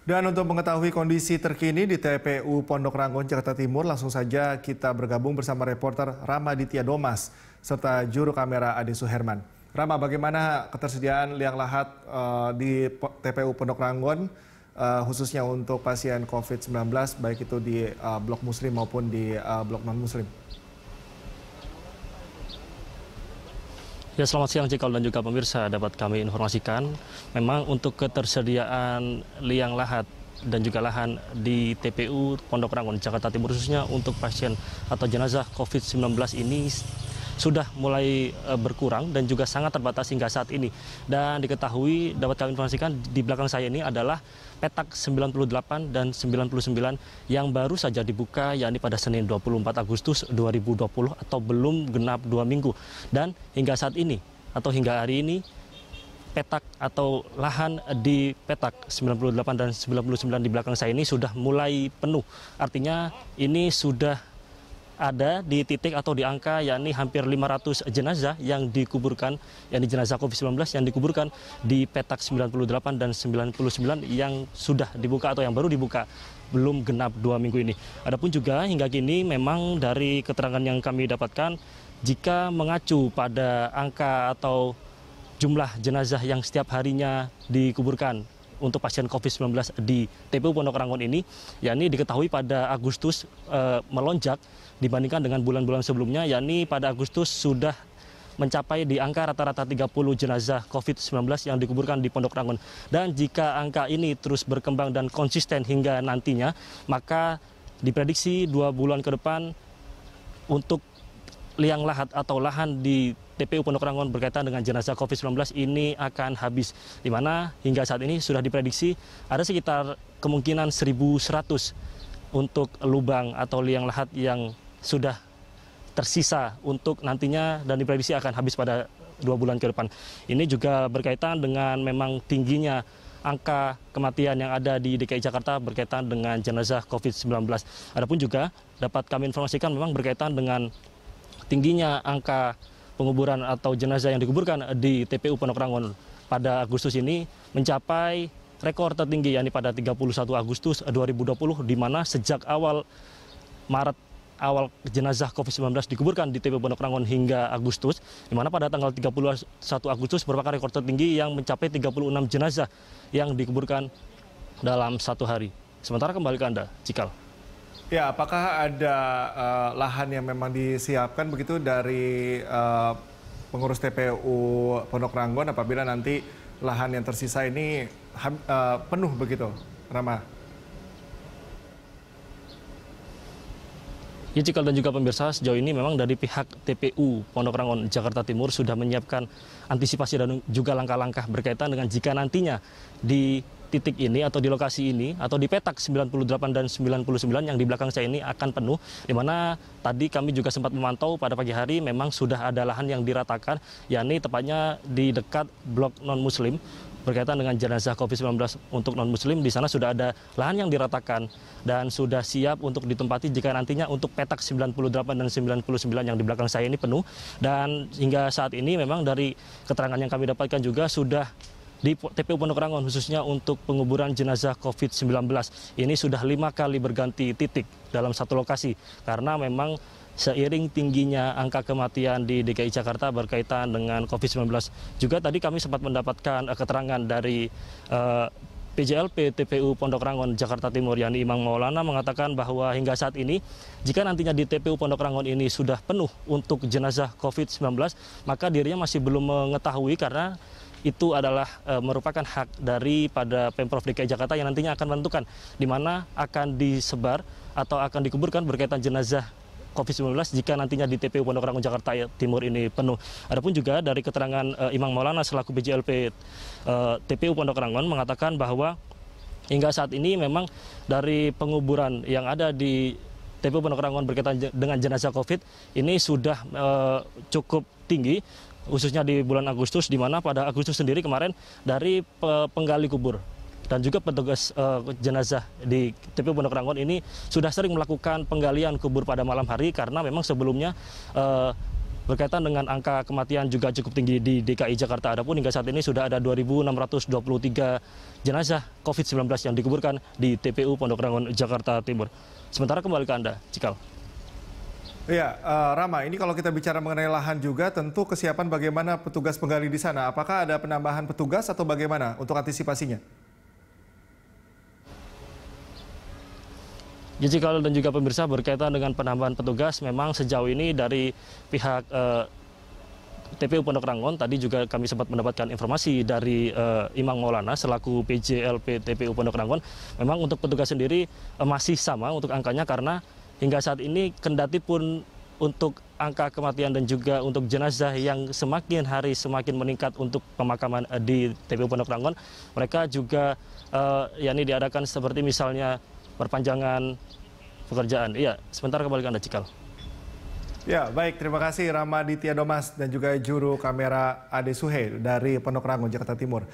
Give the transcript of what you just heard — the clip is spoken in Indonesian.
Dan untuk mengetahui kondisi terkini di TPU Pondok Ranggon, Jakarta Timur, langsung saja kita bergabung bersama reporter Rama Ditya Domas serta juru kamera Adi Suherman. Rama, bagaimana ketersediaan liang lahat uh, di TPU Pondok Ranggon, uh, eh, khususnya untuk pasien COVID-19, baik itu di uh, blok muslim maupun di uh, blok non-muslim? Ya selamat siang Cikal dan juga pemirsa dapat kami informasikan memang untuk ketersediaan liang lahat dan juga lahan di TPU Pondok Rangon Jakarta Timur khususnya untuk pasien atau jenazah COVID-19 ini sudah mulai eh, berkurang dan juga sangat terbatas hingga saat ini. Dan diketahui dapat kami informasikan di belakang saya ini adalah petak 98 dan 99 yang baru saja dibuka yakni pada Senin 24 Agustus 2020 atau belum genap dua minggu. Dan hingga saat ini atau hingga hari ini petak atau lahan di petak 98 dan 99 di belakang saya ini sudah mulai penuh. Artinya ini sudah ada di titik atau di angka yakni hampir 500 jenazah yang dikuburkan yakni jenazah Covid-19 yang dikuburkan di petak 98 dan 99 yang sudah dibuka atau yang baru dibuka belum genap dua minggu ini. Adapun juga hingga kini memang dari keterangan yang kami dapatkan jika mengacu pada angka atau jumlah jenazah yang setiap harinya dikuburkan untuk pasien COVID-19 di TPU Pondok Rangon ini, yakni diketahui pada Agustus e, melonjak dibandingkan dengan bulan-bulan sebelumnya, yakni pada Agustus sudah mencapai di angka rata-rata 30 jenazah COVID-19 yang dikuburkan di Pondok Rangon. Dan jika angka ini terus berkembang dan konsisten hingga nantinya, maka diprediksi dua bulan ke depan untuk liang lahat atau lahan di TPU Pondok Rangon berkaitan dengan jenazah COVID-19 ini akan habis. Di mana hingga saat ini sudah diprediksi ada sekitar kemungkinan 1.100 untuk lubang atau liang lahat yang sudah tersisa untuk nantinya dan diprediksi akan habis pada dua bulan ke depan. Ini juga berkaitan dengan memang tingginya angka kematian yang ada di DKI Jakarta berkaitan dengan jenazah COVID-19. Adapun juga dapat kami informasikan memang berkaitan dengan tingginya angka penguburan atau jenazah yang dikuburkan di TPU Pondok Rangon pada Agustus ini mencapai rekor tertinggi yakni pada 31 Agustus 2020 di mana sejak awal Maret awal jenazah COVID-19 dikuburkan di TPU Pondok Rangon hingga Agustus, di mana pada tanggal 31 Agustus merupakan rekor tertinggi yang mencapai 36 jenazah yang dikuburkan dalam satu hari. Sementara kembali ke Anda, Cikal. Ya, apakah ada uh, lahan yang memang disiapkan begitu dari uh, pengurus TPU Pondok Ranggon apabila nanti lahan yang tersisa ini uh, penuh begitu, Rama? Ya, Cikal dan juga pemirsa, sejauh ini memang dari pihak TPU Pondok Rangon Jakarta Timur sudah menyiapkan antisipasi dan juga langkah-langkah berkaitan dengan jika nantinya di titik ini atau di lokasi ini atau di petak 98 dan 99 yang di belakang saya ini akan penuh di mana tadi kami juga sempat memantau pada pagi hari memang sudah ada lahan yang diratakan yakni tepatnya di dekat blok non muslim berkaitan dengan jenazah COVID-19 untuk non-muslim, di sana sudah ada lahan yang diratakan dan sudah siap untuk ditempati jika nantinya untuk petak 98 dan 99 yang di belakang saya ini penuh. Dan hingga saat ini memang dari keterangan yang kami dapatkan juga sudah di TPU Pondok Rangon khususnya untuk penguburan jenazah COVID-19. Ini sudah lima kali berganti titik dalam satu lokasi karena memang seiring tingginya angka kematian di DKI Jakarta berkaitan dengan COVID-19. Juga tadi kami sempat mendapatkan eh, keterangan dari uh, eh, PJLP TPU Pondok Rangon Jakarta Timur Yani Imam Maulana mengatakan bahwa hingga saat ini jika nantinya di TPU Pondok Rangon ini sudah penuh untuk jenazah COVID-19 maka dirinya masih belum mengetahui karena itu adalah e, merupakan hak dari pada Pemprov DKI Jakarta yang nantinya akan menentukan di mana akan disebar atau akan dikuburkan berkaitan jenazah COVID-19 jika nantinya di TPU Pondok Rangun Jakarta Timur ini penuh. Adapun juga dari keterangan e, Imam Maulana selaku BJLP e, TPU Pondok Rangun mengatakan bahwa hingga saat ini memang dari penguburan yang ada di TPU Pondok Rangun berkaitan dengan jenazah COVID ini sudah e, cukup tinggi khususnya di bulan Agustus di mana pada Agustus sendiri kemarin dari penggali kubur dan juga petugas uh, jenazah di TPU Pondok Ranggon ini sudah sering melakukan penggalian kubur pada malam hari karena memang sebelumnya uh, berkaitan dengan angka kematian juga cukup tinggi di DKI Jakarta. Adapun hingga saat ini sudah ada 2.623 jenazah COVID-19 yang dikuburkan di TPU Pondok Ranggon Jakarta Timur. Sementara kembali ke Anda, Cikal. Ya uh, Rama, ini kalau kita bicara mengenai lahan juga, tentu kesiapan bagaimana petugas penggali di sana. Apakah ada penambahan petugas atau bagaimana untuk antisipasinya? Jadi ya, kalau dan juga pemirsa berkaitan dengan penambahan petugas, memang sejauh ini dari pihak uh, eh, TPU Pondok Rangon tadi juga kami sempat mendapatkan informasi dari uh, Imam Maulana selaku PJLP TPU Pondok Rangon, memang untuk petugas sendiri uh, masih sama untuk angkanya karena Hingga saat ini kendati pun untuk angka kematian dan juga untuk jenazah yang semakin hari semakin meningkat untuk pemakaman eh, di TPU Pondok Ranggon, mereka juga uh, yakni diadakan seperti misalnya perpanjangan pekerjaan. Iya, sebentar kembali ke Anda Cikal. Ya, baik. Terima kasih Ramaditya Domas dan juga juru kamera Ade Suhe dari Pondok Ranggon, Jakarta Timur.